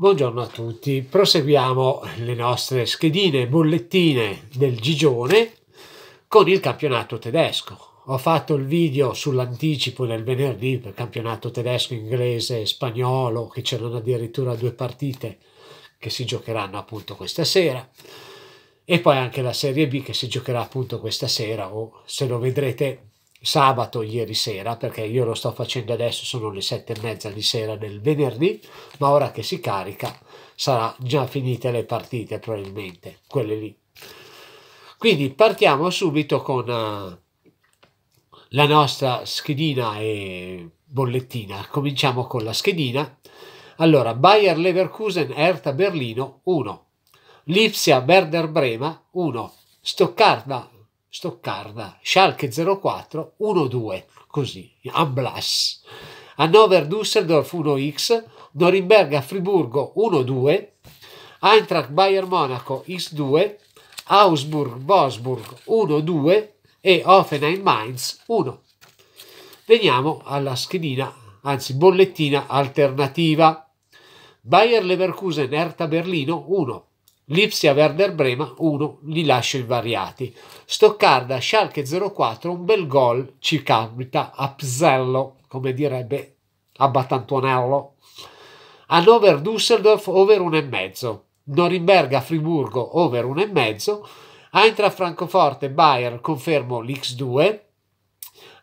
Buongiorno a tutti, proseguiamo le nostre schedine, bollettine del Gigione con il campionato tedesco. Ho fatto il video sull'anticipo del venerdì per campionato tedesco, inglese, spagnolo, che c'erano addirittura due partite che si giocheranno appunto questa sera e poi anche la Serie B che si giocherà appunto questa sera o se lo vedrete sabato ieri sera, perché io lo sto facendo adesso, sono le sette e mezza di sera del venerdì, ma ora che si carica sarà già finite le partite probabilmente, quelle lì. Quindi partiamo subito con eh, la nostra schedina e bollettina. Cominciamo con la schedina. Allora, Bayer Leverkusen, Erta Berlino 1, Lipsia Werder Brema 1, Stoccarda Stoccarda, Schalke 04, 1-2, così, Amblas. Hannover Düsseldorf 1x, Norimberga Friburgo 1-2, Eintracht Bayern Monaco x2, Augsburg Wolfsburg 1-2 e Offenheim Mainz 1. Veniamo alla schedina, anzi bollettina alternativa. Bayer Leverkusen Erta Berlino 1, Lipsia Werder Brema 1, li lascio invariati. Stoccarda Schalke 04, un bel gol ci capita a Psello, come direbbe a Hannover Düsseldorf over 1,5. Norimberga Friburgo over 1,5. Eintracht Francoforte Bayer confermo l'X2.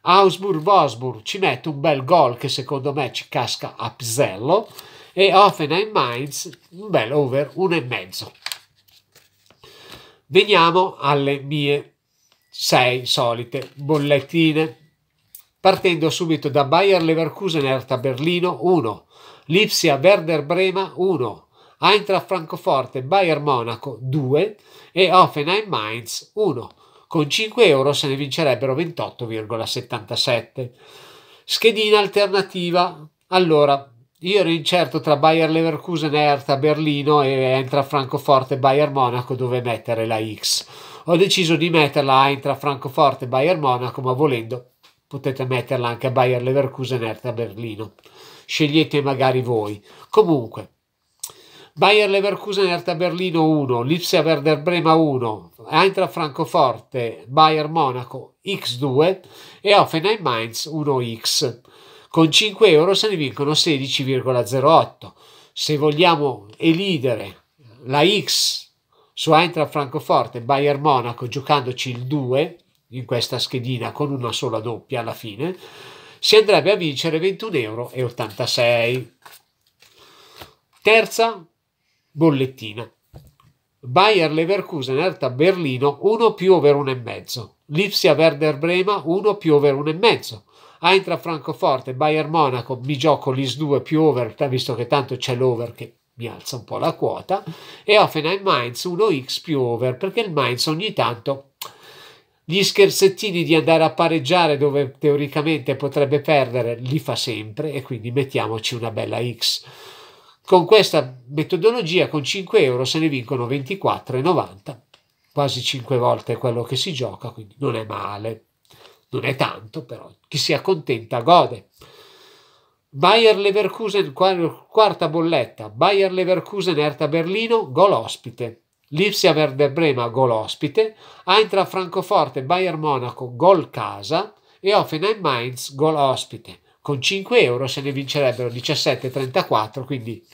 Augsburg Wolfsburg ci mette un bel gol che secondo me ci casca a Psello. E Offenheim Mainz un bel over 1,5. Veniamo alle mie sei solite bollettine. Partendo subito da Bayer Leverkusen Erta Berlino 1, Lipsia Werder Brema 1, Eintracht Francoforte Bayer Monaco 2 e Offenheim Mainz 1. Con 5 euro se ne vincerebbero 28,77. Schedina alternativa. Allora, io ero incerto tra Bayer Leverkusen e Hertha Berlino e Eintracht Francoforte e Bayer Monaco dove mettere la X. Ho deciso di metterla a Eintracht Francoforte Bayer Monaco, ma volendo potete metterla anche a Bayer Leverkusen e Hertha Berlino. Scegliete magari voi. Comunque, Bayer Leverkusen e Hertha Berlino 1, Lipsia Werder Brema 1, Eintracht Francoforte, Bayer Monaco X2 e Offenheim Mainz 1X. Con 5 euro se ne vincono 16,08. Se vogliamo elidere la X su Eintracht Francoforte Bayern Monaco giocandoci il 2 in questa schedina con una sola doppia alla fine, si andrebbe a vincere 21,86 euro. Terza bollettina. Bayer Leverkusen Hertha Berlino 1 più over 1,5. Lipsia Werder Brema 1 più over 1,5. Ah, Eintracht Francoforte, Bayern Monaco, mi gioco l'IS2 più over, visto che tanto c'è l'over che mi alza un po' la quota, e Offenheim Mainz 1x più over, perché il Mainz ogni tanto gli scherzettini di andare a pareggiare dove teoricamente potrebbe perdere li fa sempre e quindi mettiamoci una bella X. Con questa metodologia con 5 euro se ne vincono 24,90, quasi 5 volte quello che si gioca, quindi non è male. Non è tanto, però chi si accontenta gode. Bayer Leverkusen, quarta bolletta. Bayer Leverkusen, Erta Berlino, gol ospite. Lipsia Verde Brema, gol ospite. Eintra Francoforte, Bayer Monaco, gol casa. E Offenheim Mainz, gol ospite. Con 5 euro se ne vincerebbero 17,34, quindi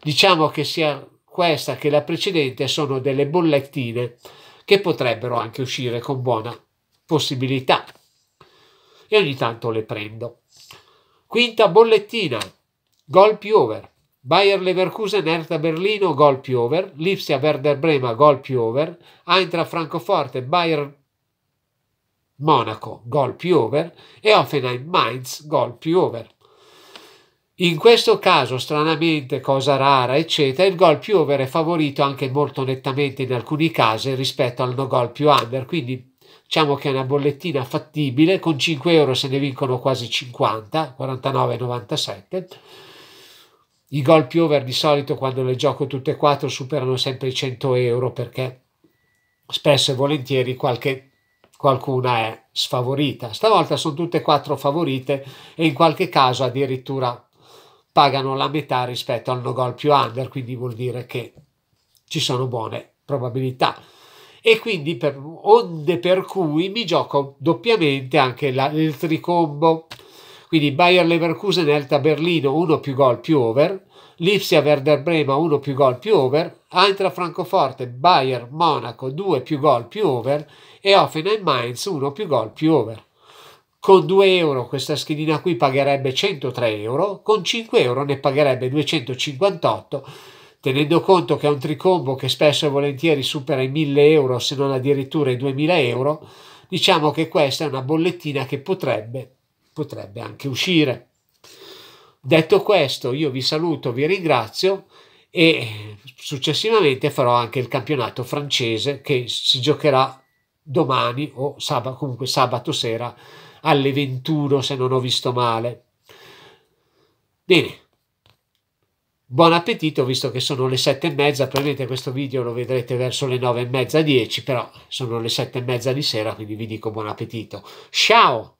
diciamo che sia questa che la precedente sono delle bollettine che potrebbero anche uscire con buona possibilità e ogni tanto le prendo. Quinta bollettina, gol più over. Bayer Leverkusen, Hertha Berlino, gol più over. Lipsia, Werder Brema, gol più over. Eintracht Francoforte, Bayer Monaco, gol più over. E Offenheim Mainz, gol più over. In questo caso, stranamente, cosa rara, eccetera, il gol più over è favorito anche molto nettamente in alcuni casi rispetto al no gol più under, quindi diciamo che è una bollettina fattibile, con 5 euro se ne vincono quasi 50, 49,97. I gol più over di solito quando le gioco tutte e quattro superano sempre i 100 euro perché spesso e volentieri qualche, qualcuna è sfavorita. Stavolta sono tutte e quattro favorite e in qualche caso addirittura pagano la metà rispetto al no gol più under, quindi vuol dire che ci sono buone probabilità e quindi per, onde per cui mi gioco doppiamente anche la, il tricombo. Quindi Bayer Leverkusen Elta Berlino 1 più gol più over, Lipsia Werder Brema 1 più gol più over, Antra Francoforte Bayer Monaco 2 più gol più over e Offenheim Mainz 1 più gol più over. Con 2 euro questa schedina qui pagherebbe 103 euro, con 5 euro ne pagherebbe 258 tenendo conto che è un tricombo che spesso e volentieri supera i 1000 euro se non addirittura i 2000 euro, diciamo che questa è una bollettina che potrebbe, potrebbe anche uscire. Detto questo, io vi saluto, vi ringrazio e successivamente farò anche il campionato francese che si giocherà domani o sabato, comunque sabato sera alle 21 se non ho visto male. Bene, Buon appetito, visto che sono le sette e mezza, probabilmente questo video lo vedrete verso le nove e mezza, dieci, però sono le sette e mezza di sera, quindi vi dico buon appetito. Ciao!